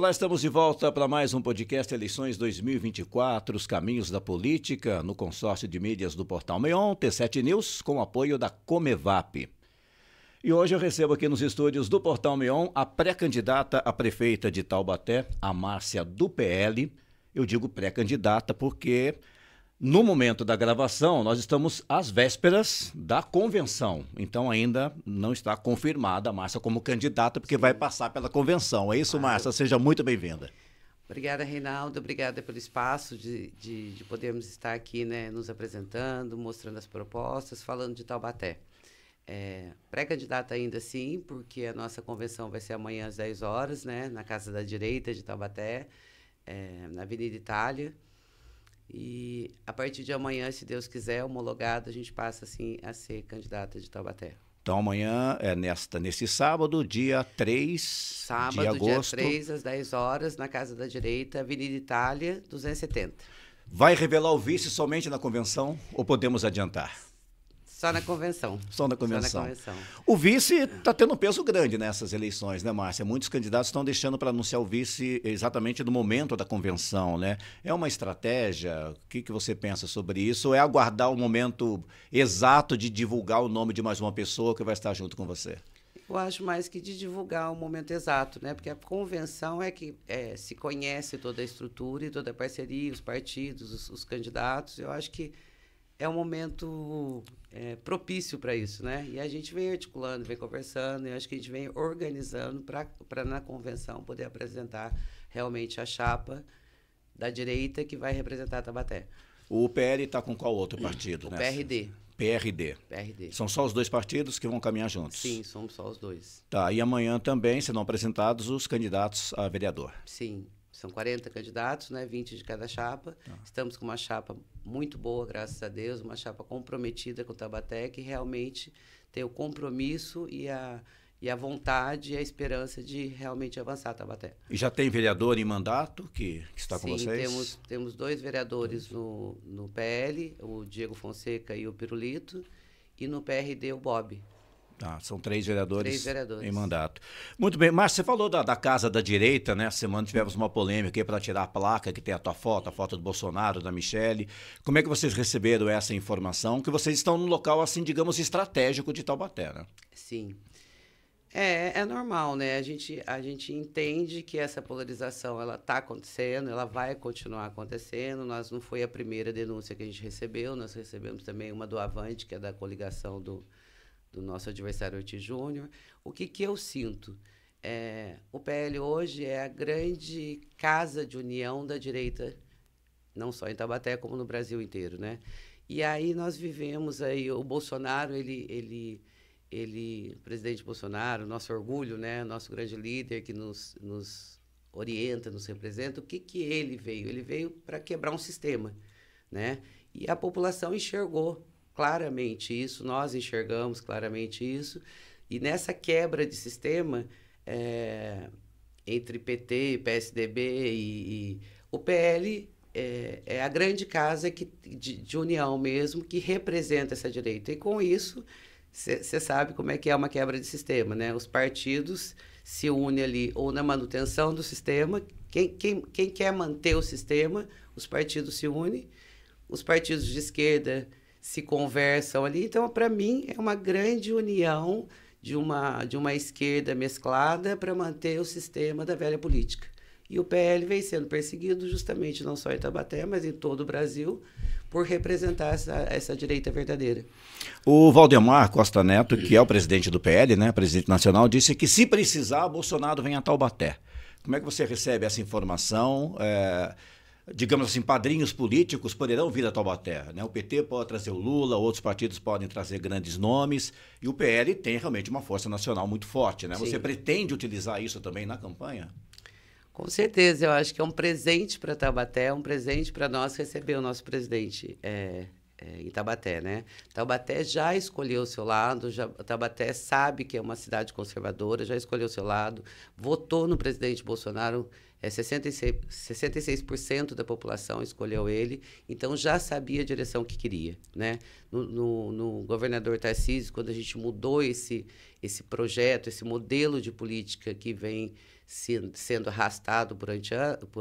Olá, estamos de volta para mais um podcast Eleições 2024, os caminhos da política, no consórcio de mídias do Portal Meion, T7 News, com apoio da Comevap. E hoje eu recebo aqui nos estúdios do Portal Meion a pré-candidata a prefeita de Taubaté, a Márcia do PL. Eu digo pré-candidata porque no momento da gravação, nós estamos às vésperas da convenção. Então ainda não está confirmada a Márcia como candidata, porque Sim. vai passar pela convenção. É isso, claro. Márcia? Seja muito bem-vinda. Obrigada, Reinaldo. Obrigada pelo espaço de, de, de, podermos estar aqui né, nos apresentando, mostrando as propostas, falando de Taubaté. É, Pré-candidata ainda sim, porque a nossa convenção vai ser amanhã às 10 horas, né, na Casa da Direita de Taubaté, é, na Avenida Itália. E a partir de amanhã, se Deus quiser, homologado, a gente passa assim a ser candidata de Taubaté. Então amanhã é nesta nesse sábado, dia 3 sábado, de agosto. Sábado, dia 3 às 10 horas, na Casa da Direita, Avenida Itália, 270. Vai revelar o vice somente na convenção ou podemos adiantar? Só na convenção. Só na convenção. Só na convenção. O vice está tendo um peso grande nessas eleições, né, Márcia? Muitos candidatos estão deixando para anunciar o vice exatamente no momento da convenção, né? É uma estratégia? O que, que você pensa sobre isso? Ou É aguardar o momento exato de divulgar o nome de mais uma pessoa que vai estar junto com você? Eu acho mais que de divulgar o momento exato, né? Porque a convenção é que é, se conhece toda a estrutura e toda a parceria, os partidos, os, os candidatos. Eu acho que é um momento é, propício para isso, né? E a gente vem articulando, vem conversando, e acho que a gente vem organizando para na convenção poder apresentar realmente a chapa da direita que vai representar Tabaté. O PL está com qual outro partido? O PRD. PRD. PRD. São só os dois partidos que vão caminhar juntos? Sim, somos só os dois. Tá, e amanhã também serão apresentados os candidatos a vereador? Sim. São 40 candidatos, né? 20 de cada chapa. Ah. Estamos com uma chapa muito boa, graças a Deus, uma chapa comprometida com o Tabaté, que realmente tem o compromisso e a, e a vontade e a esperança de realmente avançar Tabaté. E já tem vereador em mandato que, que está Sim, com vocês? Temos, temos dois vereadores no, no PL, o Diego Fonseca e o Pirulito, e no PRD o Bob. Ah, são três vereadores, três vereadores, em mandato. Muito bem, Márcio, você falou da, da Casa da Direita, né? semana tivemos uma polêmica aí para tirar a placa que tem a tua foto, a foto do Bolsonaro, da Michelle. Como é que vocês receberam essa informação? Que vocês estão num local, assim, digamos, estratégico de Taubaté, né? Sim. É, é normal, né? A gente, a gente entende que essa polarização ela está acontecendo, ela vai continuar acontecendo. Nós não foi a primeira denúncia que a gente recebeu, nós recebemos também uma do Avante, que é da coligação do, do nosso adversário Oti Júnior. O que, que eu sinto? É, o PL hoje é a grande casa de união da direita, não só em Tabaté, como no Brasil inteiro, né? E aí nós vivemos aí, o Bolsonaro, ele, ele, ele presidente Bolsonaro, nosso orgulho, né? Nosso grande líder que nos, nos orienta, nos representa. O que, que ele veio? Ele veio para quebrar um sistema, né? E a população enxergou claramente isso, nós enxergamos claramente isso. E nessa quebra de sistema é, entre PT, PSDB e, e o PL é, eh, é, a grande casa que, de, de, união mesmo que representa essa direita. E com isso, você sabe como é que é uma quebra de sistema, né? Os partidos se unem ali ou na manutenção do sistema, quem, quem, quem quer manter o sistema, os partidos se unem, os partidos de esquerda se conversam ali. Então, para mim, é uma grande união de uma, de uma esquerda mesclada para manter o sistema da velha política. E o PL vem sendo perseguido justamente não só em Itabaté, mas em todo o Brasil, por representar essa, essa direita verdadeira. O Valdemar Costa Neto, que é o presidente do PL, né, presidente nacional, disse que se precisar, Bolsonaro vem a Taubaté. Como é que você recebe essa informação? É digamos assim, padrinhos políticos poderão vir a Taubaté. Né? O PT pode trazer o Lula, outros partidos podem trazer grandes nomes, e o PL tem realmente uma força nacional muito forte. Né? Você pretende utilizar isso também na campanha? Com certeza, eu acho que é um presente para Taubaté, é um presente para nós receber o nosso presidente é, é, em Taubaté, né? Taubaté já escolheu o seu lado, já, Taubaté sabe que é uma cidade conservadora, já escolheu o seu lado, votou no presidente Bolsonaro é 66%, 66 da população escolheu ele, então já sabia a direção que queria. Né? No, no, no, governador Tarcísio, quando a gente mudou esse, esse projeto, esse modelo de política que vem se, sendo arrastado durante,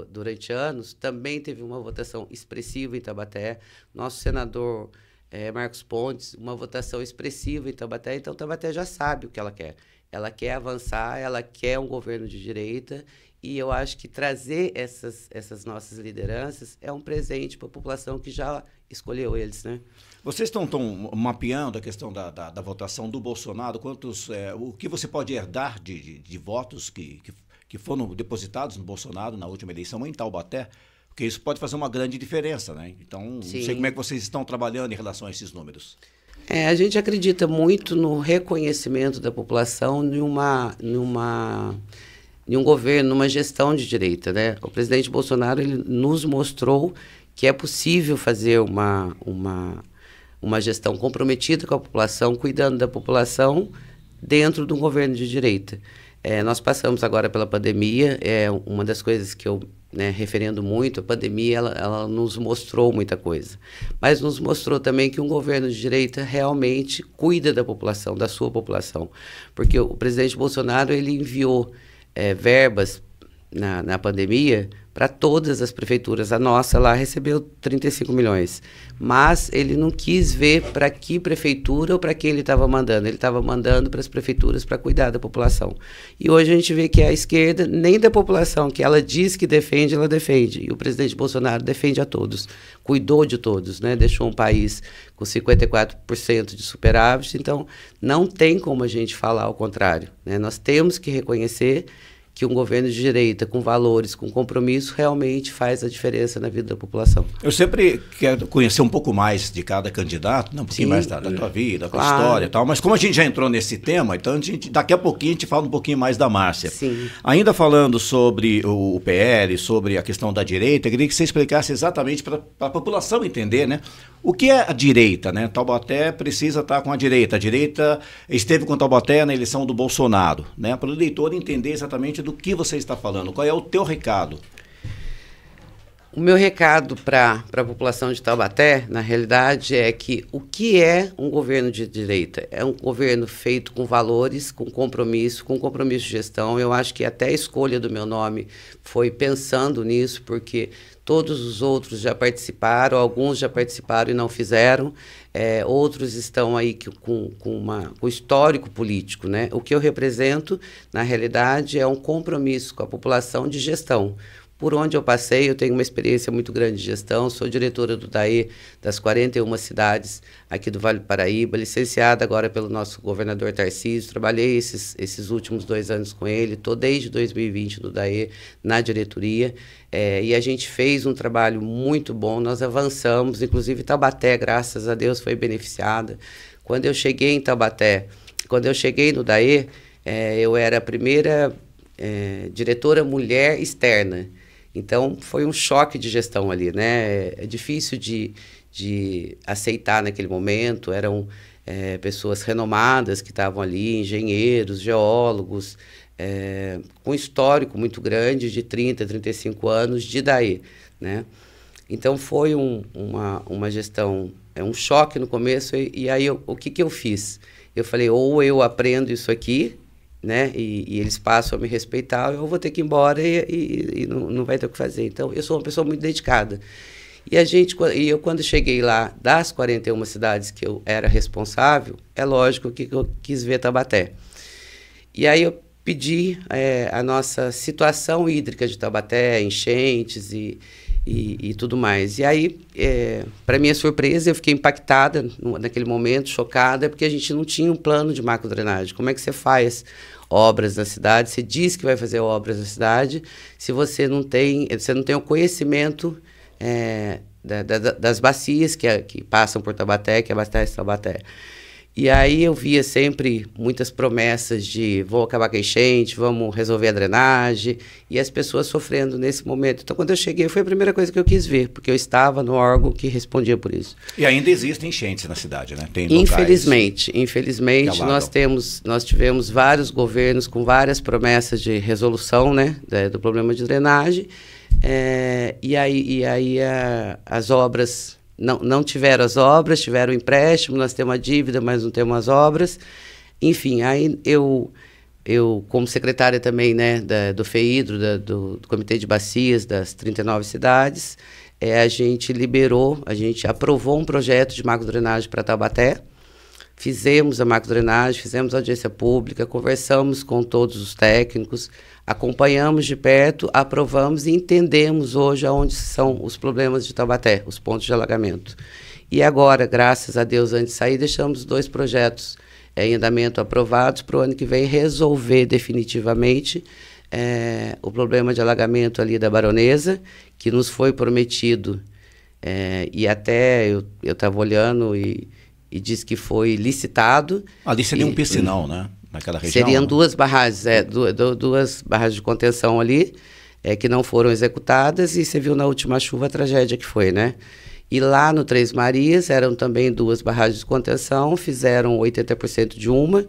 durante anos, também teve uma votação expressiva em Tabaté. Nosso senador é, Marcos Pontes, uma votação expressiva em Tabaté, então Tabaté já sabe o que ela quer. Ela quer avançar, ela quer um governo de direita e eu acho que trazer essas, essas nossas lideranças é um presente para a população que já escolheu eles, né? Vocês estão tão mapeando a questão da, da, da votação do Bolsonaro, quantos, é, o que você pode herdar de, de, de votos que, que, que, foram depositados no Bolsonaro na última eleição em Taubaté? Porque isso pode fazer uma grande diferença, né? Então, Sim. não sei como é que vocês estão trabalhando em relação a esses números. É, a gente acredita muito no reconhecimento da população numa... numa em um governo, numa gestão de direita, né? O presidente Bolsonaro ele nos mostrou que é possível fazer uma, uma, uma gestão comprometida com a população, cuidando da população dentro de um governo de direita. É, nós passamos agora pela pandemia, é uma das coisas que eu né, referendo muito, a pandemia ela, ela nos mostrou muita coisa, mas nos mostrou também que um governo de direita realmente cuida da população, da sua população, porque o presidente Bolsonaro ele enviou é, verbas na, na pandemia para todas as prefeituras. A nossa lá recebeu 35 milhões, mas ele não quis ver para que prefeitura ou para quem ele estava mandando. Ele estava mandando para as prefeituras para cuidar da população. E hoje a gente vê que a esquerda nem da população que ela diz que defende, ela defende. E o presidente Bolsonaro defende a todos, cuidou de todos, né? Deixou um país com 54% de superávit. Então, não tem como a gente falar ao contrário. Né? Nós temos que reconhecer que um governo de direita, com valores, com compromisso, realmente faz a diferença na vida da população. Eu sempre quero conhecer um pouco mais de cada candidato, não, um pouquinho Sim, mais da, da tua vida, da tua claro. história e tal, mas como a gente já entrou nesse tema, então a gente, daqui a pouquinho a gente fala um pouquinho mais da Márcia. Sim. Ainda falando sobre o, PL, sobre a questão da direita, eu queria que você explicasse exatamente para a população entender, né? O que é a direita, né? Taubaté precisa estar tá com a direita. A direita esteve com Taubaté na eleição do Bolsonaro, né? Para o eleitor entender exatamente do do que você está falando? Qual é o teu recado? O meu recado para a população de Taubaté, na realidade, é que o que é um governo de direita? É um governo feito com valores, com compromisso, com compromisso de gestão. Eu acho que até a escolha do meu nome foi pensando nisso, porque todos os outros já participaram, alguns já participaram e não fizeram é, outros estão aí que, com, com, uma, com histórico político. Né? O que eu represento, na realidade, é um compromisso com a população de gestão. Por onde eu passei, eu tenho uma experiência muito grande de gestão, sou diretora do DAE das 41 cidades aqui do Vale do Paraíba, licenciada agora pelo nosso governador Tarcísio, trabalhei esses, esses últimos dois anos com ele, estou desde 2020 no DAE, na diretoria, é, e a gente fez um trabalho muito bom, nós avançamos, inclusive Taubaté, graças a Deus, foi beneficiada. Quando eu cheguei em Taubaté, quando eu cheguei no DAE, eh, é, eu era a primeira é, diretora mulher externa, então, foi um choque de gestão ali, né? É difícil de, de aceitar naquele momento, eram é, pessoas renomadas que estavam ali, engenheiros, geólogos, é, com histórico muito grande de 30, 35 anos de daí, né? Então, foi um, uma, uma gestão, é um choque no começo, e, e aí eu, o que, que eu fiz? Eu falei, ou eu aprendo isso aqui, né? E, e, eles passam a me respeitar, eu vou ter que ir embora e, e, e não, não, vai ter o que fazer. Então, eu sou uma pessoa muito dedicada. E a gente, e eu quando cheguei lá, das 41 cidades que eu era responsável, é lógico que eu quis ver Tabaté. E aí eu pedi é, a nossa situação hídrica de Tabaté, enchentes e, e, e tudo mais. E aí, é, para minha surpresa, eu fiquei impactada no, naquele momento, chocada, porque a gente não tinha um plano de macrodrenagem. Como é que você faz obras na cidade? Você diz que vai fazer obras na cidade, se você não tem, você não tem o conhecimento é, da, da, das bacias que, é, que passam por Tabaté, que abastece Tabaté. E aí eu via sempre muitas promessas de vou acabar com a enchente, vamos resolver a drenagem, e as pessoas sofrendo nesse momento. Então, quando eu cheguei, foi a primeira coisa que eu quis ver, porque eu estava no órgão que respondia por isso. E ainda existem enchentes na cidade, né? Tem infelizmente, infelizmente, nós temos, nós tivemos vários governos com várias promessas de resolução, né, do problema de drenagem, é, e aí, e aí a, as obras não, não tiveram as obras, tiveram empréstimo, nós temos a dívida, mas não temos as obras. Enfim, aí eu, eu como secretária também né, da, do FEIDRO, da, do, do Comitê de Bacias das 39 cidades, é, a gente liberou, a gente aprovou um projeto de drenagem para Taubaté, Fizemos a macrodrenagem, fizemos audiência pública, conversamos com todos os técnicos, acompanhamos de perto, aprovamos e entendemos hoje aonde são os problemas de Taubaté, os pontos de alagamento. E agora, graças a Deus, antes de sair, deixamos dois projetos em andamento aprovados para o ano que vem resolver definitivamente é, o problema de alagamento ali da Baronesa, que nos foi prometido. É, e até eu estava olhando e e diz que foi licitado. Ali ah, seria e, um piscinão, né? Naquela região. Seriam duas barragens, é, duas, duas barragens de contenção ali, é, que não foram executadas, e você viu na última chuva a tragédia que foi, né? E lá no Três Marias eram também duas barragens de contenção, fizeram 80% de uma,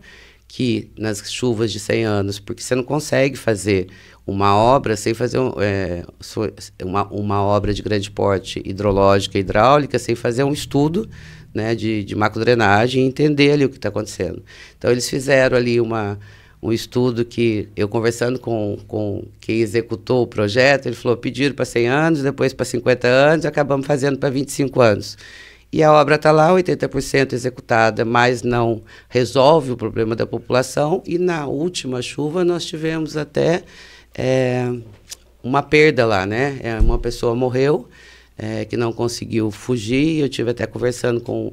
que nas chuvas de 100 anos, porque você não consegue fazer uma obra sem fazer um, é, uma, uma obra de grande porte hidrológica, hidráulica, sem fazer um estudo né, de, de macrodrenagem e entender ali o que está acontecendo. Então, eles fizeram ali uma, um estudo que eu conversando com, com quem executou o projeto, ele falou, pediram para 100 anos, depois para 50 anos, acabamos fazendo para 25 anos. E a obra está lá, 80% executada, mas não resolve o problema da população. E na última chuva nós tivemos até é, uma perda lá, né? É, uma pessoa morreu, é, que não conseguiu fugir. Eu tive até conversando com,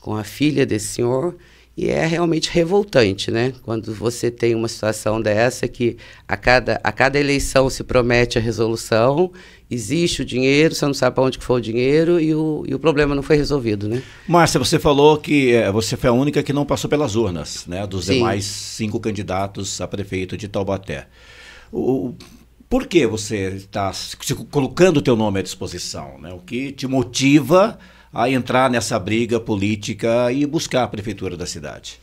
com a filha desse senhor. E é realmente revoltante, né? Quando você tem uma situação dessa que a cada, a cada eleição se promete a resolução, existe o dinheiro, você não sabe para onde que foi o dinheiro e o, e o problema não foi resolvido, né? Márcia, você falou que é, você foi a única que não passou pelas urnas, né? Dos Sim. demais cinco candidatos a prefeito de Taubaté. O, por que você está colocando o teu nome à disposição? Né? O que te motiva a entrar nessa briga política e buscar a prefeitura da cidade?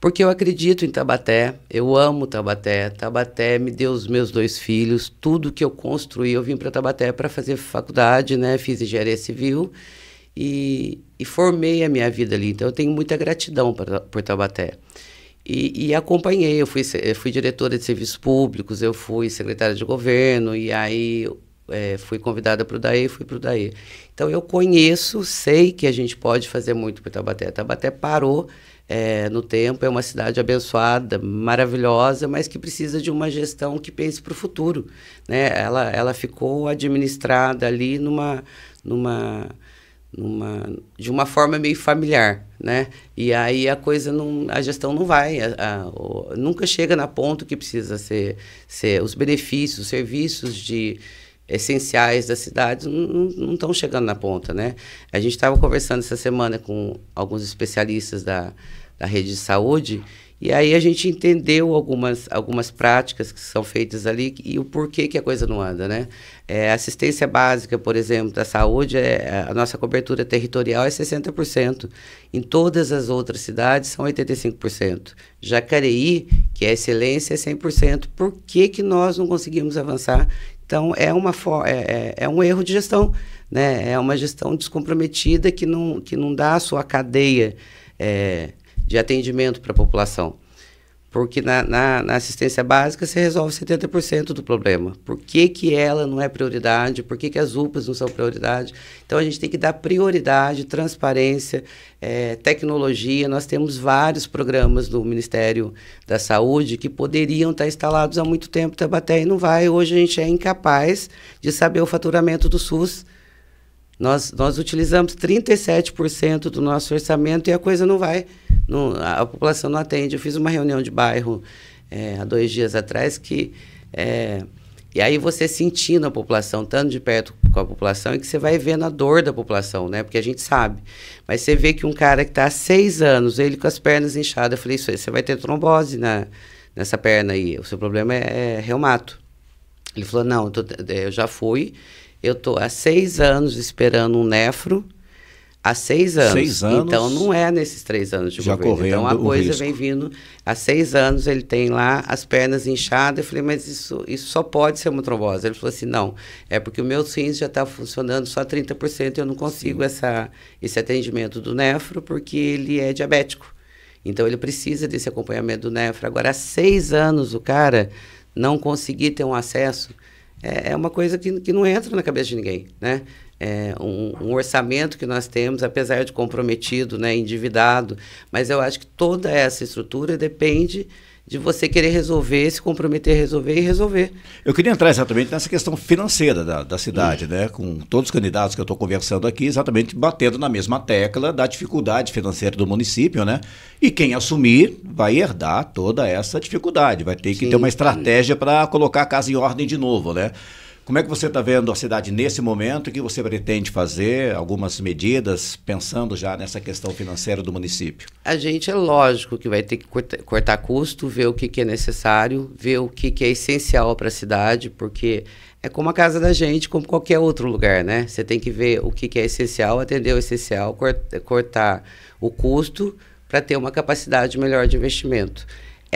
Porque eu acredito em Tabaté, eu amo Tabaté. Tabaté me deu os meus dois filhos, tudo que eu construí, eu vim para Tabaté para fazer faculdade, né? Fiz engenharia civil e, e, formei a minha vida ali. Então eu tenho muita gratidão pra, por Tabaté. E, e, acompanhei, eu fui, eu fui diretora de serviços públicos, eu fui secretária de governo, e aí é, fui convidada para o DAE, fui para o DAE. Então eu conheço, sei que a gente pode fazer muito para Tabaté. Tabaté parou é, no tempo, é uma cidade abençoada, maravilhosa, mas que precisa de uma gestão que pense para o futuro. Né? Ela, ela ficou administrada ali numa. numa numa, de uma forma meio familiar, né? E aí a coisa não, a gestão não vai, a, a, o, nunca chega na ponto que precisa ser, ser os benefícios, os serviços de essenciais da cidade não estão chegando na ponta, né? A gente estava conversando essa semana com alguns especialistas da, da rede de saúde e aí a gente entendeu algumas, algumas práticas que são feitas ali e o porquê que a coisa não anda, né? É, assistência básica, por exemplo, da saúde, é, é a nossa cobertura territorial é 60%. Em todas as outras cidades são 85%. Jacareí, que é excelência, é 100%. Por que, que nós não conseguimos avançar? Então, é, uma é, é, é um erro de gestão, né? É uma gestão descomprometida que não, que não dá a sua cadeia... É, de atendimento para a população. Porque na, na, na, assistência básica se resolve 70% do problema. Por que, que ela não é prioridade? Por que, que as UPAs não são prioridade? Então a gente tem que dar prioridade, transparência, é, tecnologia. Nós temos vários programas do Ministério da Saúde que poderiam estar instalados há muito tempo, Tabaté, tá e não vai. Hoje a gente é incapaz de saber o faturamento do SUS nós, nós utilizamos 37% do nosso orçamento e a coisa não vai, não, a população não atende. Eu fiz uma reunião de bairro é, há dois dias atrás que. É, e aí você sentindo a população, estando de perto com a população, e é que você vai vendo a dor da população, né? Porque a gente sabe. Mas você vê que um cara que está há seis anos, ele com as pernas inchadas, eu falei, isso aí, você vai ter trombose na, nessa perna aí, o seu problema é, é reumato. Ele falou, não, eu, tô, eu já fui, eu estou há seis anos esperando um nefro. Há seis anos. seis anos. Então, não é nesses três anos de já governo. Então, correndo então, a coisa risco. vem vindo. Há seis anos ele tem lá as pernas inchadas. Eu falei, mas isso, isso só pode ser uma trombose. Ele falou assim, não, é porque o meu SINS já está funcionando só 30%. Eu não consigo essa, esse atendimento do nefro porque ele é diabético. Então, ele precisa desse acompanhamento do nefro. Agora, há seis anos o cara não conseguir ter um acesso é, é uma coisa que, que não entra na cabeça de ninguém, né? É um, um, orçamento que nós temos, apesar de comprometido, né, endividado, mas eu acho que toda essa estrutura depende de você querer resolver, se comprometer a resolver e resolver. Eu queria entrar exatamente nessa questão financeira da, da cidade, né? Com todos os candidatos que eu estou conversando aqui, exatamente batendo na mesma tecla da dificuldade financeira do município, né? E quem assumir vai herdar toda essa dificuldade, vai ter que Sim. ter uma estratégia para colocar a casa em ordem de novo, né? Como é que você está vendo a cidade nesse momento? O que você pretende fazer? Algumas medidas, pensando já nessa questão financeira do município? A gente é lógico que vai ter que cortar, cortar custo, ver o que, que, é necessário, ver o que, que é essencial para a cidade, porque é como a casa da gente, como qualquer outro lugar, né? Você tem que ver o que, que é essencial, atender o essencial, cortar o custo para ter uma capacidade melhor de investimento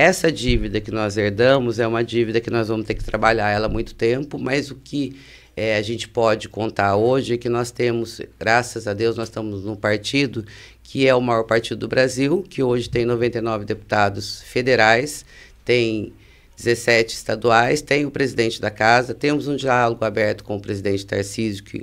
essa dívida que nós herdamos é uma dívida que nós vamos ter que trabalhar ela há muito tempo, mas o que é, a gente pode contar hoje é que nós temos, graças a Deus, nós estamos num partido que é o maior partido do Brasil, que hoje tem 99 deputados federais, tem 17 estaduais, tem o presidente da casa, temos um diálogo aberto com o presidente Tarcísio, que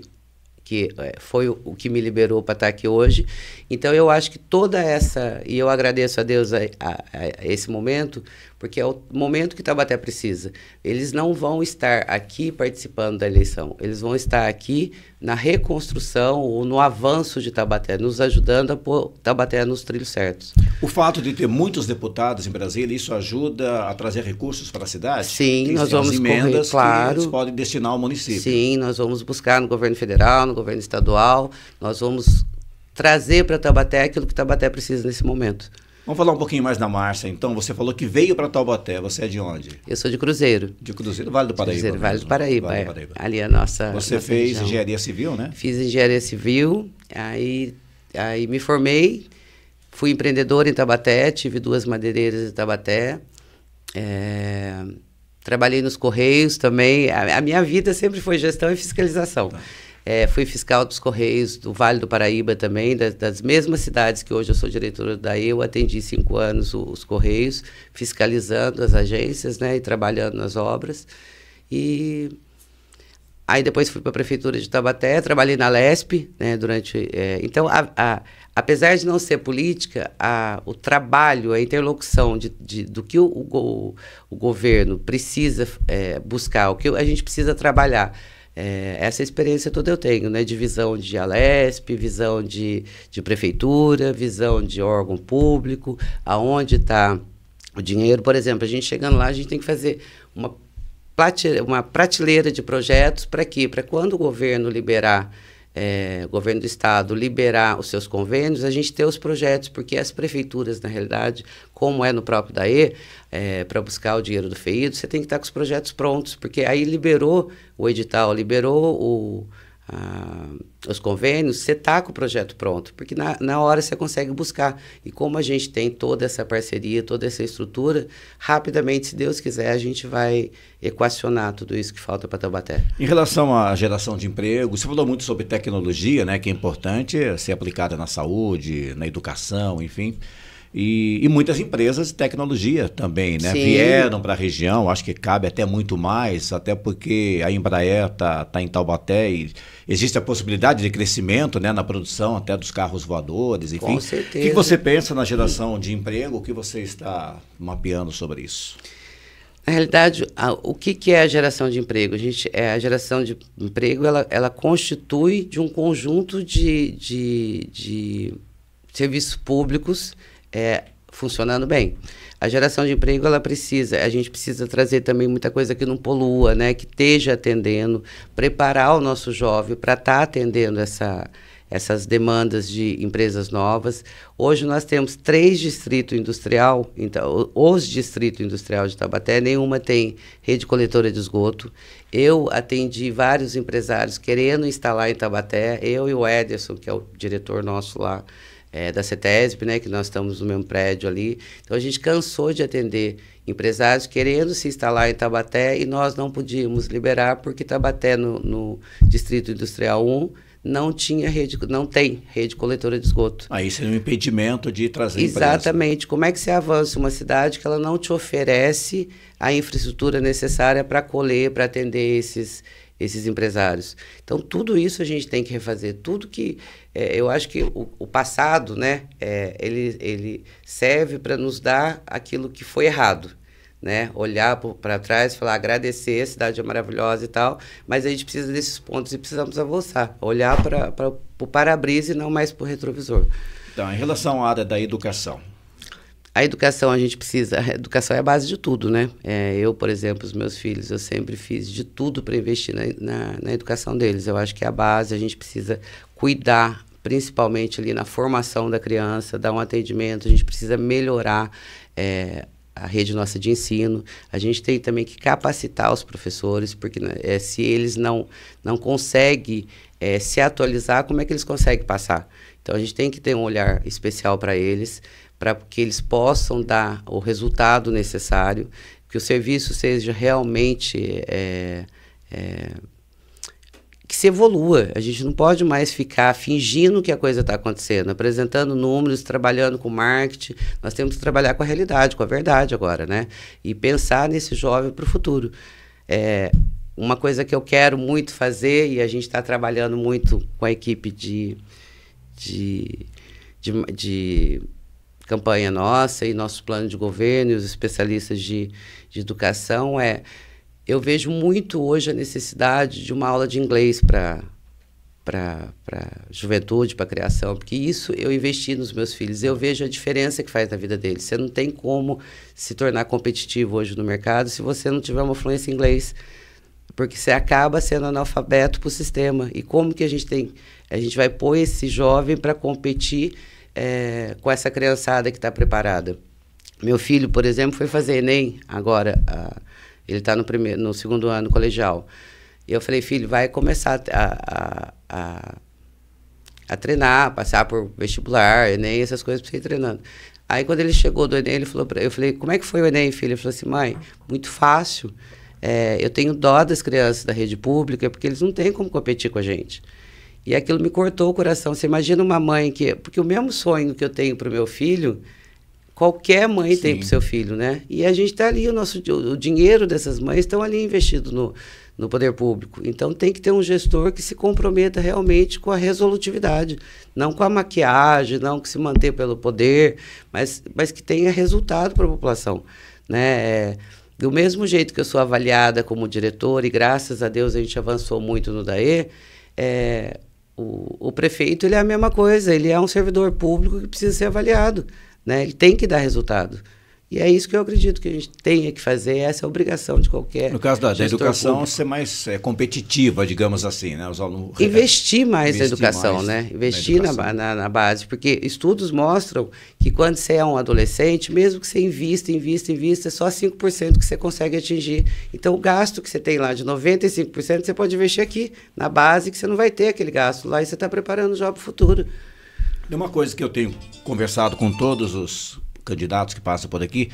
que é, foi o que me liberou para estar tá aqui hoje. Então eu acho que toda essa e eu agradeço a Deus a, a, a esse momento porque é o momento que Tabaté precisa. Eles não vão estar aqui participando da eleição, eles vão estar aqui na reconstrução ou no avanço de Tabaté, nos ajudando a pôr Tabaté nos trilhos certos. O fato de ter muitos deputados em Brasília, isso ajuda a trazer recursos para a cidade? Sim, Tem nós vamos emendas correr, claro. Que eles podem destinar ao município. Sim, nós vamos buscar no governo federal, no governo estadual, nós vamos trazer para Tabaté aquilo que Tabaté precisa nesse momento. Vamos falar um pouquinho mais da Márcia. Então, você falou que veio para Taubaté. Você é de onde? Eu sou de Cruzeiro. De Cruzeiro, Vale do Paraíba. Cruzeiro, Vale do né? Paraíba. Vale do é. Paraíba. É. Ali é a nossa. Você nossa fez região. engenharia civil, né? Fiz engenharia civil, aí, aí me formei, fui empreendedora em Taubaté, tive duas madeireiras em Taubaté. É, trabalhei nos Correios também. A, a, minha vida sempre foi gestão e fiscalização. Tá. É, fui fiscal dos Correios do Vale do Paraíba também, das, das, mesmas cidades que hoje eu sou diretora da EU. Atendi cinco anos os, os Correios, fiscalizando as agências né, e trabalhando nas obras. E Aí depois fui para a prefeitura de Tabaté, trabalhei na Lesp, né, durante. É, então, a, a, apesar de não ser política, a, o trabalho, a interlocução de, de do que o, o, o governo precisa é, buscar, o que a gente precisa trabalhar é, essa experiência toda eu tenho, né? De visão de Alesp, visão de, de prefeitura, visão de órgão público, aonde está o dinheiro. Por exemplo, a gente chegando lá, a gente tem que fazer uma, uma prateleira de projetos para quê? Para quando o governo liberar é, governo do estado liberar os seus convênios, a gente ter os projetos, porque as prefeituras, na realidade, como é no próprio DAE, é, para buscar o dinheiro do FEIDO, você tem que estar tá com os projetos prontos, porque aí liberou o edital, liberou o ah, os convênios, você está com o projeto pronto, porque na, na hora você consegue buscar. E como a gente tem toda essa parceria, toda essa estrutura, rapidamente, se Deus quiser, a gente vai equacionar tudo isso que falta para Taubaté. Em relação à geração de emprego, você falou muito sobre tecnologia, né, que é importante ser aplicada na saúde, na educação, enfim. E, e, muitas empresas de tecnologia também, né? Sim. Vieram para a região, acho que cabe até muito mais, até porque a Embraer está tá em Taubaté e existe a possibilidade de crescimento né, na produção até dos carros voadores, enfim. Com certeza. O que você pensa na geração de emprego? O que você está mapeando sobre isso? Na realidade, a, o que, que, é a geração de emprego? A, gente, é, a geração de emprego ela, ela constitui de um conjunto de, de, de serviços públicos é, funcionando bem. A geração de emprego, ela precisa, a gente precisa trazer também muita coisa que não polua, né, que esteja atendendo, preparar o nosso jovem para estar tá atendendo essa, essas demandas de empresas novas. Hoje nós temos três distritos industrial, então, os distritos industrial de Tabaté, nenhuma tem rede coletora de esgoto. Eu atendi vários empresários querendo instalar em Tabaté, eu e o Ederson, que é o diretor nosso lá, é, da CETESB, né, que nós estamos no mesmo prédio ali. Então a gente cansou de atender empresários querendo se instalar em Tabaté e nós não podíamos liberar porque Tabaté no, no Distrito Industrial 1 não tinha rede, não tem rede coletora de esgoto. Aí seria um impedimento de trazer Exatamente. Como é que você avança uma cidade que ela não te oferece a infraestrutura necessária para colher, para atender esses esses empresários. Então, tudo isso a gente tem que refazer. Tudo que. É, eu acho que o, o passado, né, é, ele, ele serve para nos dar aquilo que foi errado. Né? Olhar para trás, falar agradecer, a cidade é maravilhosa e tal, mas a gente precisa desses pontos e precisamos avançar. Olhar para o para-brisa e não mais para o retrovisor. Então, em relação à área da educação, a educação a gente precisa, a educação é a base de tudo, né? É, eu, por exemplo, os meus filhos, eu sempre fiz de tudo para investir na, na, na educação deles. Eu acho que é a base, a gente precisa cuidar, principalmente ali na formação da criança, dar um atendimento, a gente precisa melhorar. É, a rede nossa de ensino. A gente tem também que capacitar os professores, porque né, é, se eles não, não conseguem é, se atualizar, como é que eles conseguem passar? Então a gente tem que ter um olhar especial para eles para que eles possam dar o resultado necessário, que o serviço seja realmente. É, é, que se evolua. A gente não pode mais ficar fingindo que a coisa está acontecendo, apresentando números, trabalhando com marketing. Nós temos que trabalhar com a realidade, com a verdade agora, né? E pensar nesse jovem para o futuro. É, uma coisa que eu quero muito fazer, e a gente está trabalhando muito com a equipe de, de, de, de campanha nossa e nosso plano de governo e os especialistas de, de educação é eu vejo muito hoje a necessidade de uma aula de inglês para para juventude, para criação, porque isso eu investi nos meus filhos. Eu vejo a diferença que faz na vida deles. Você não tem como se tornar competitivo hoje no mercado se você não tiver uma fluência em inglês, porque você acaba sendo analfabeto para o sistema. E como que a gente tem, a gente vai pôr esse jovem para competir é, com essa criançada que está preparada. Meu filho, por exemplo, foi fazer Enem agora. A, ele está no, primeiro, no segundo ano colegial. E eu falei, filho, vai começar a, a, a, a treinar, passar por vestibular, Enem, essas coisas para você ir treinando. Aí quando ele chegou do Enem, ele falou pra, eu falei, como é que foi o Enem, filho? Ele falou assim, mãe, muito fácil. É, eu tenho dó das crianças da rede pública, porque eles não têm como competir com a gente. E aquilo me cortou o coração. Você imagina uma mãe que. Porque o mesmo sonho que eu tenho para o meu filho, qualquer mãe Sim. tem para o seu filho, né? E a gente está ali, o, nosso, o dinheiro dessas mães estão ali investido no, no poder público. Então tem que ter um gestor que se comprometa realmente com a resolutividade, não com a maquiagem, não que se manter pelo poder, mas, mas que tenha resultado para a população, né? É, do mesmo jeito que eu sou avaliada como diretor e graças a Deus a gente avançou muito no DAE, é, o, o prefeito ele é a mesma coisa, ele é um servidor público que precisa ser avaliado, né? Ele tem que dar resultado. E é isso que eu acredito que a gente tenha que fazer, essa é a obrigação de qualquer. No caso da, da educação, ser mais é, competitiva, digamos assim, né? Os alunos, é, investir mais né? investir na educação, mais né? Investir na, educação. Na, na, na, base, porque estudos mostram que quando você é um adolescente, mesmo que você invista, invista, invista, é só 5% que você consegue atingir. Então, o gasto que você tem lá de 95%, você pode investir aqui, na base, que você não vai ter aquele gasto lá e você está preparando já para o futuro. Uma coisa que eu tenho conversado com todos os candidatos que passam por aqui.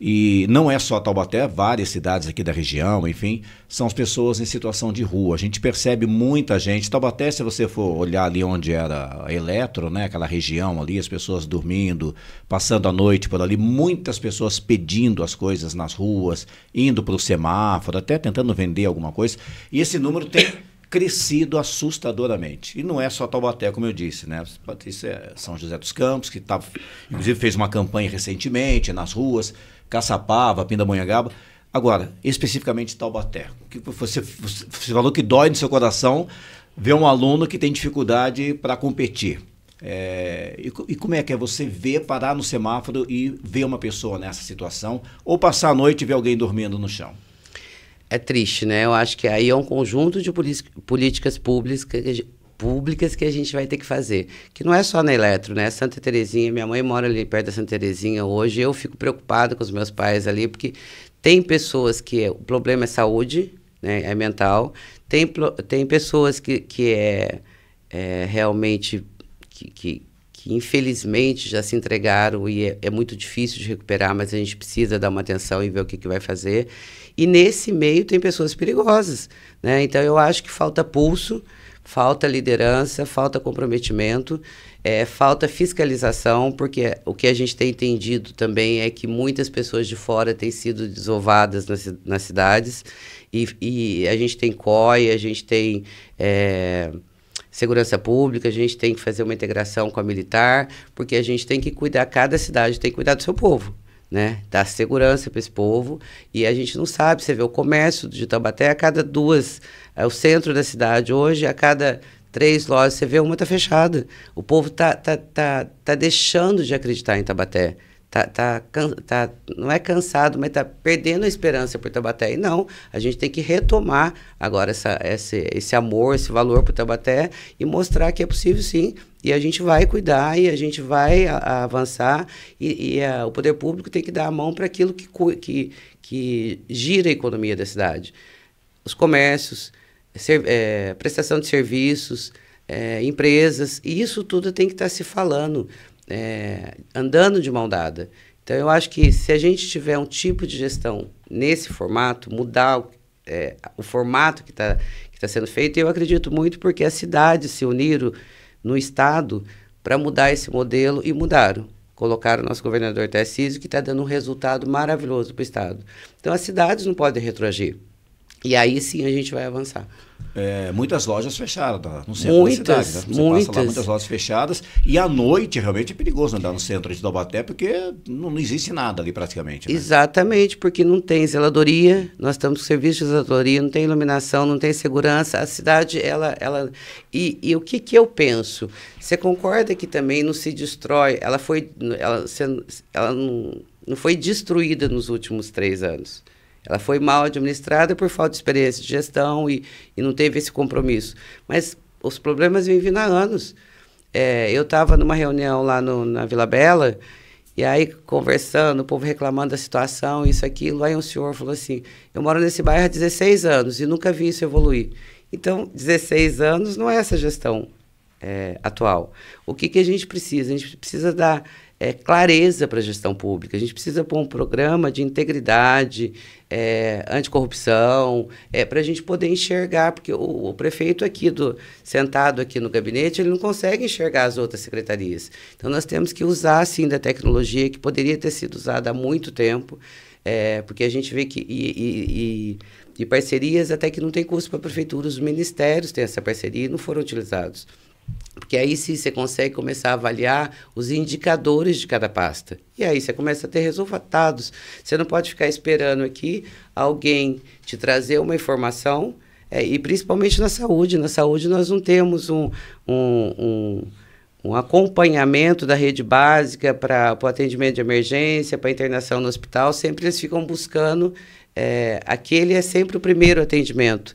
E não é só Taubaté, várias cidades aqui da região, enfim, são as pessoas em situação de rua. A gente percebe muita gente. Taubaté, se você for olhar ali onde era a Eletro, né, aquela região ali, as pessoas dormindo, passando a noite por ali, muitas pessoas pedindo as coisas nas ruas, indo para o semáforo, até tentando vender alguma coisa. E esse número tem crescido assustadoramente. E não é só Taubaté, como eu disse, né? Isso é São José dos Campos, que tá, inclusive fez uma campanha recentemente nas ruas, Caçapava, Pindamonhangaba. Agora, especificamente Taubaté, que você, você falou que dói no seu coração ver um aluno que tem dificuldade para competir. É, e, e, como é que é você ver, parar no semáforo e ver uma pessoa nessa situação, ou passar a noite e ver alguém dormindo no chão? é triste, né? Eu acho que aí é um conjunto de políticas públicas, públicas que a gente vai ter que fazer. Que não é só na Eletro, né? Santa Terezinha, minha mãe mora ali perto da Santa Terezinha hoje. Eu fico preocupada com os meus pais ali, porque tem pessoas que é, o problema é saúde, né? É mental. Tem, tem pessoas que, que é, é realmente. que, que que infelizmente já se entregaram e é, é, muito difícil de recuperar, mas a gente precisa dar uma atenção e ver o que, que vai fazer. E nesse meio tem pessoas perigosas, né? Então eu acho que falta pulso, falta liderança, falta comprometimento, é, falta fiscalização, porque o que a gente tem entendido também é que muitas pessoas de fora têm sido desovadas nas, nas cidades e, e, a gente tem COI, a gente tem é, segurança pública, a gente tem que fazer uma integração com a militar, porque a gente tem que cuidar, cada cidade tem que cuidar do seu povo né? Dar segurança para esse povo. E a gente não sabe, você vê o comércio de Tabaté a cada duas, é o centro da cidade hoje, a cada três lojas você vê uma está fechada. O povo tá, tá, tá, tá deixando de acreditar em Tabaté tá, tá, tá, não é cansado, mas está perdendo a esperança por Tabaté. E não, a gente tem que retomar agora essa, esse, esse amor, esse valor por Tabaté e mostrar que é possível sim. E a gente vai cuidar e a gente vai a, a avançar e, e a, o poder público tem que dar a mão para aquilo que, que, que gira a economia da cidade. Os comércios, ser, é, prestação de serviços, é, empresas, e isso tudo tem que estar tá se falando é, andando de mão dada. Então, eu acho que se a gente tiver um tipo de gestão nesse formato, mudar o, é, o formato que está que tá sendo feito, eu acredito muito porque as cidades se uniram no Estado para mudar esse modelo e mudaram. Colocaram o nosso governador Tarcísio, que está dando um resultado maravilhoso para o Estado. Então, as cidades não podem retroagir. E aí sim a gente vai avançar. É, muitas lojas fecharam tá? no centro muitas, da cidade. Né? Você muitas. Lá, muitas lojas fechadas. E à noite é realmente é perigoso andar né? tá no centro de Taubaté, porque não, não existe nada ali praticamente. Né? Exatamente, porque não tem zeladoria, nós estamos com serviço de zeladoria, não tem iluminação, não tem segurança. A cidade, ela. ela e, e o que, que eu penso? Você concorda que também não se destrói? Ela foi. Ela, ela não, não foi destruída nos últimos três anos. Ela foi mal administrada por falta de experiência de gestão e, e não teve esse compromisso. Mas os problemas vêm vindo há anos. É, eu estava numa reunião lá no, na Vila Bela, e aí conversando, o povo reclamando da situação, isso, aquilo. Aí um senhor falou assim: Eu moro nesse bairro há 16 anos e nunca vi isso evoluir. Então, 16 anos não é essa gestão é, atual. O que, que a gente precisa? A gente precisa dar é, clareza para a gestão pública. A gente precisa pôr um programa de integridade, é, anticorrupção, é, para a gente poder enxergar, porque o, o, prefeito aqui, do, sentado aqui no gabinete, ele não consegue enxergar as outras secretarias. Então, nós temos que usar, sim, da tecnologia, que poderia ter sido usada há muito tempo, é, porque a gente vê que... E, e, e, e parcerias até que não tem custo para a prefeitura, os ministérios têm essa parceria e não foram utilizados. Porque aí sim você consegue começar a avaliar os indicadores de cada pasta. E aí você começa a ter resultados. Você não pode ficar esperando aqui alguém te trazer uma informação, é, e principalmente na saúde. Na saúde nós não temos um, um, um, um acompanhamento da rede básica para o atendimento de emergência, para internação no hospital. Sempre eles ficam buscando. É, aquele é sempre o primeiro atendimento.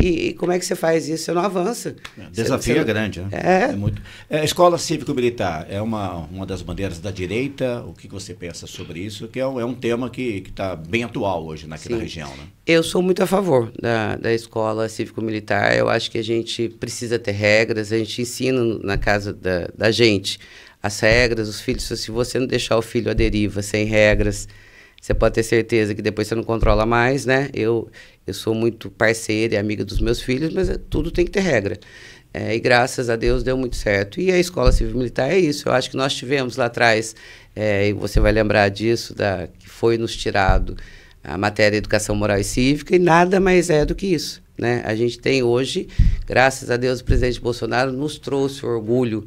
E, e, como é que você faz isso? Você não avança. É, desafio você, é grande, né? É. é muito. É, escola cívico-militar é uma, uma das bandeiras da direita. O que você pensa sobre isso? Que é, um, é um tema que está bem atual hoje naquela região, né? Eu sou muito a favor da, da escola cívico-militar. Eu acho que a gente precisa ter regras. A gente ensina na casa da, da gente as regras, os filhos. Se você não deixar o filho à deriva, sem regras você pode ter certeza que depois você não controla mais, né? Eu, eu sou muito parceira e amiga dos meus filhos, mas é, tudo tem que ter regra. É, e graças a Deus deu muito certo. E a Escola Civil Militar é isso. Eu acho que nós tivemos lá atrás, é, e você vai lembrar disso, da, que foi nos tirado a matéria Educação Moral e Cívica, e nada mais é do que isso. Né? A gente tem hoje, graças a Deus, o presidente Bolsonaro nos trouxe orgulho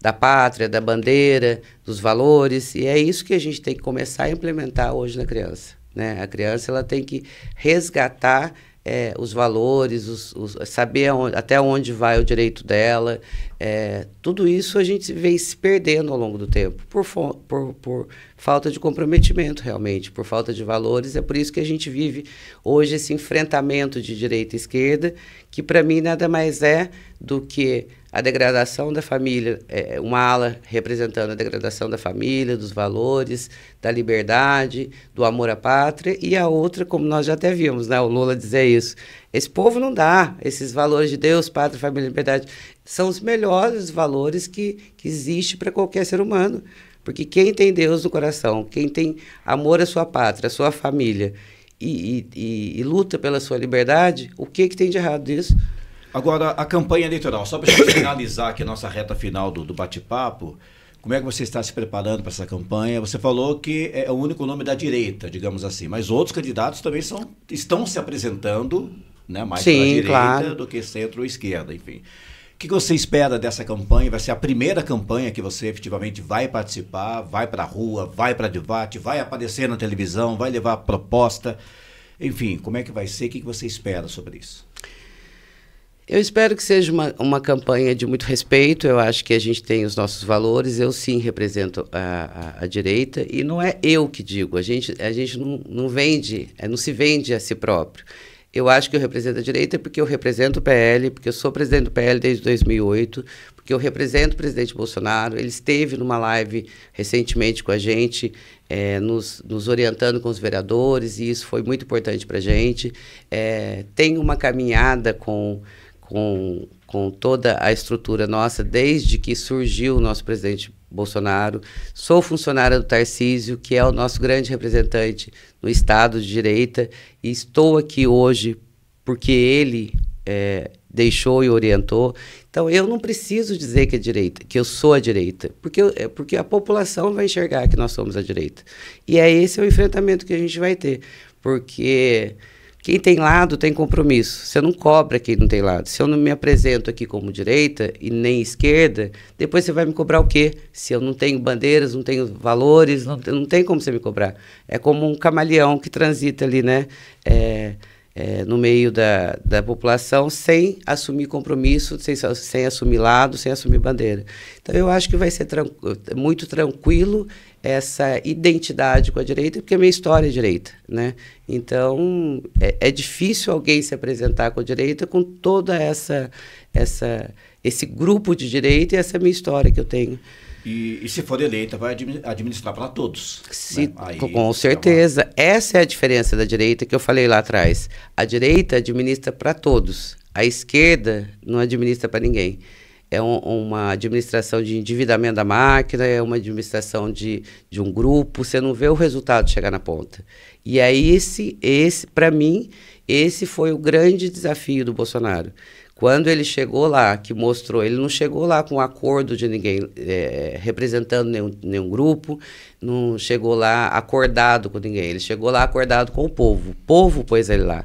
da pátria, da bandeira, dos valores, e é isso que a gente tem que começar a implementar hoje na criança. Né? A criança ela tem que resgatar é, os valores, os, os, saber aonde, até onde vai o direito dela. É, tudo isso a gente vem se perdendo ao longo do tempo, por, por, por, falta de comprometimento, realmente, por falta de valores. É por isso que a gente vive hoje esse enfrentamento de direita e esquerda, que para mim nada mais é do que a degradação da família, é, uma ala representando a degradação da família, dos valores, da liberdade, do amor à pátria, e a outra, como nós já até vimos, né, o Lula dizer isso, esse povo não dá, esses valores de Deus, pátria, família, liberdade, são os melhores valores que, que existe para qualquer ser humano, porque quem tem Deus no coração, quem tem amor à sua pátria, à sua família, e, e, e, e luta pela sua liberdade, o que, que tem de errado disso? Agora, a campanha eleitoral, só para a gente finalizar aqui a nossa reta final do, do bate-papo, como é que você está se preparando para essa campanha? Você falou que é, é o único nome da direita, digamos assim, mas outros candidatos também são, estão se apresentando né, mais a direita claro. do que centro ou esquerda, enfim. O que você espera dessa campanha? Vai ser a primeira campanha que você efetivamente vai participar, vai para a rua, vai para debate, vai aparecer na televisão, vai levar proposta. Enfim, como é que vai ser? O que você espera sobre isso? Eu espero que seja uma, uma campanha de muito respeito. Eu acho que a gente tem os nossos valores. Eu sim represento a, a, a direita. E não é eu que digo. A gente, a gente não, não vende, é, não se vende a si próprio. Eu acho que eu represento a direita porque eu represento o PL, porque eu sou presidente do PL desde 2008, porque eu represento o presidente Bolsonaro. Ele esteve numa live recentemente com a gente, é, nos, nos, orientando com os vereadores, e isso foi muito importante para a gente. É, tem uma caminhada com com, com toda a estrutura nossa, desde que surgiu o nosso presidente Bolsonaro. Sou funcionária do Tarcísio, que é o nosso grande representante no Estado de Direita, e estou aqui hoje porque ele é, deixou e orientou. Então, eu não preciso dizer que é direita, que eu sou a direita, porque, é porque a população vai enxergar que nós somos a direita. E é esse é o enfrentamento que a gente vai ter, porque quem tem lado tem compromisso. Você não cobra é quem não tem lado. Se eu não me apresento aqui como direita e nem esquerda, depois você vai me cobrar o quê? Se eu não tenho bandeiras, não tenho valores, não, não tem como você me cobrar. É como um camaleão que transita ali, né? É, é, no meio da, da população sem assumir compromisso, sem, sem assumir lado, sem assumir bandeira. Então eu acho que vai ser tranqu muito tranquilo essa identidade com a direita, porque a minha história é direita, né? Então, é, é, difícil alguém se apresentar com a direita com toda essa, essa esse grupo de direita e essa minha história que eu tenho. E, e se for eleita, vai administrar para todos. Se, né? Aí, com certeza. É uma... Essa é a diferença da direita que eu falei lá atrás. A direita administra para todos. A esquerda não administra para ninguém é um, uma administração de endividamento da máquina, é uma administração de, de um grupo, você não vê o resultado chegar na ponta. E aí, é esse, esse para mim, esse foi o grande desafio do Bolsonaro. Quando ele chegou lá, que mostrou, ele não chegou lá com um acordo de ninguém, é, representando nenhum, nenhum grupo, não chegou lá acordado com ninguém, ele chegou lá acordado com o povo. O povo pôs ele lá.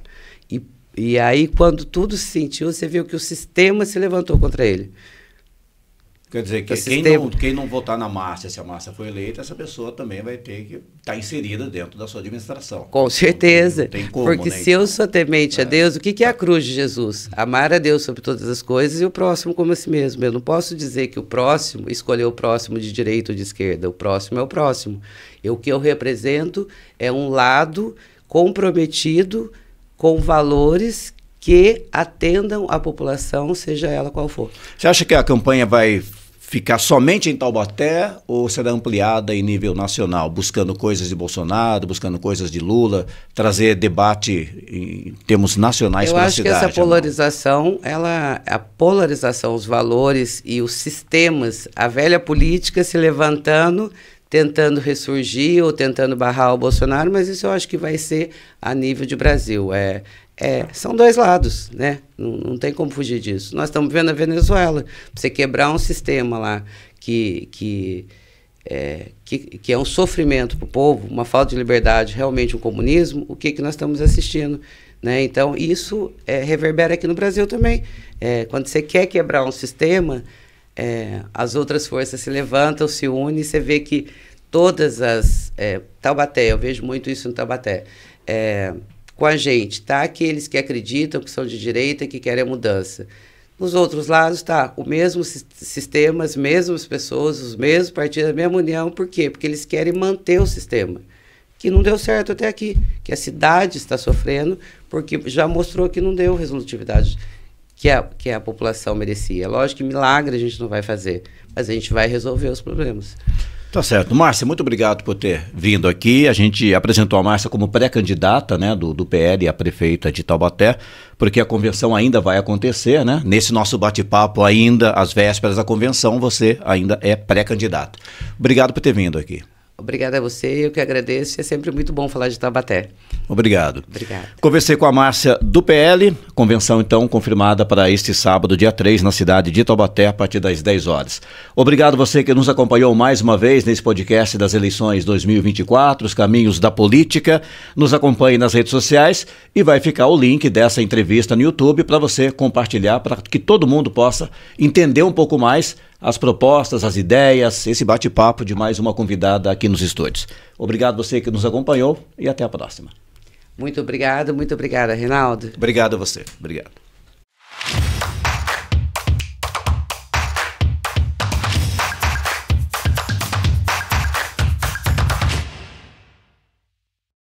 E, e aí, quando tudo se sentiu, você viu que o sistema se levantou contra ele. Quer dizer, que, quem, não, quem não votar na Márcia, se a Márcia foi eleita, essa pessoa também vai ter que estar tá inserida dentro da sua administração. Com certeza. Não, tem como, Porque né? se eu sou temente é. a Deus, o que, que é a cruz de Jesus? Amar a Deus sobre todas as coisas e o próximo como a si mesmo. Eu não posso dizer que o próximo, escolher o próximo de direita ou de esquerda, o próximo é o próximo. E o que eu represento é um lado comprometido com valores que atendam a população, seja ela qual for. Você acha que a campanha vai ficar somente em Taubaté ou será ampliada em nível nacional, buscando coisas de Bolsonaro, buscando coisas de Lula, trazer debate em termos nacionais para a cidade? Eu acho que essa polarização, ela, a polarização, os valores e os sistemas, a velha política se levantando, tentando ressurgir ou tentando barrar o Bolsonaro, mas isso eu acho que vai ser a nível de Brasil. É, é, são dois lados, né? Não, não, tem como fugir disso. Nós estamos vendo a Venezuela. Você quebrar um sistema lá que, que, é, que, que é um sofrimento para o povo, uma falta de liberdade, realmente um comunismo, o que, que nós estamos assistindo? Né? Então, isso é, reverbera aqui no Brasil também. É, quando você quer quebrar um sistema, é, as outras forças se levantam, se unem, você vê que todas as. É, Taubaté, eu vejo muito isso no Taubaté. É, com a gente, tá? Aqueles que acreditam, que são de direita, e que querem a mudança. Nos outros lados, tá, o mesmo sistema, as mesmas pessoas, os mesmos partidos, a mesma união, por quê? Porque eles querem manter o sistema, que não deu certo até aqui, que a cidade está sofrendo, porque já mostrou que não deu resolutividade que a, que a população merecia. Lógico que milagre a gente não vai fazer, mas a gente vai resolver os problemas. Tá certo. Márcia, muito obrigado por ter vindo aqui. A gente apresentou a Márcia como pré-candidata né, do, do PL a prefeita de Taubaté, porque a convenção ainda vai acontecer, né? Nesse nosso bate-papo, ainda às vésperas da convenção, você ainda é pré-candidata. Obrigado por ter vindo aqui. Obrigada a você, eu que agradeço. É sempre muito bom falar de Tabaté. Obrigado. Obrigado. Conversei com a Márcia do PL, convenção então confirmada para este sábado, dia 3, na cidade de Taubaté, a partir das 10 horas. Obrigado você que nos acompanhou mais uma vez nesse podcast das eleições 2024, os caminhos da política. Nos acompanhe nas redes sociais e vai ficar o link dessa entrevista no YouTube para você compartilhar, para que todo mundo possa entender um pouco mais as propostas, as ideias, esse bate-papo de mais uma convidada aqui nos estúdios. Obrigado você que nos acompanhou e até a próxima. Muito obrigado, muito obrigada, Reinaldo. Obrigado a você. Obrigado.